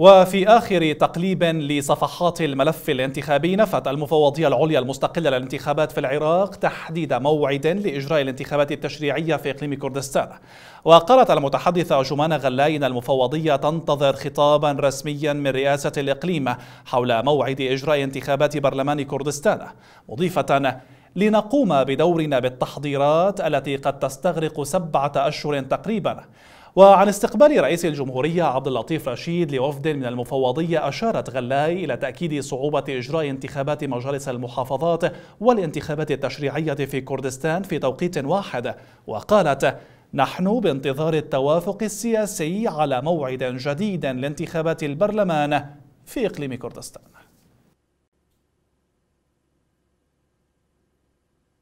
وفي آخر تقليب لصفحات الملف الانتخابي نفت المفوضية العليا المستقلة للانتخابات في العراق تحديد موعد لإجراء الانتخابات التشريعية في إقليم كردستان وقالت المتحدثة جمانة غلاين المفوضية تنتظر خطابا رسميا من رئاسة الإقليم حول موعد إجراء انتخابات برلمان كردستان مضيفة لنقوم بدورنا بالتحضيرات التي قد تستغرق سبعة أشهر تقريبا وعن استقبال رئيس الجمهورية عبد اللطيف رشيد لوفد من المفوضية أشارت غلاي إلى تأكيد صعوبة إجراء انتخابات مجالس المحافظات والانتخابات التشريعية في كردستان في توقيت واحد وقالت نحن بانتظار التوافق السياسي على موعد جديد لانتخابات البرلمان في إقليم كردستان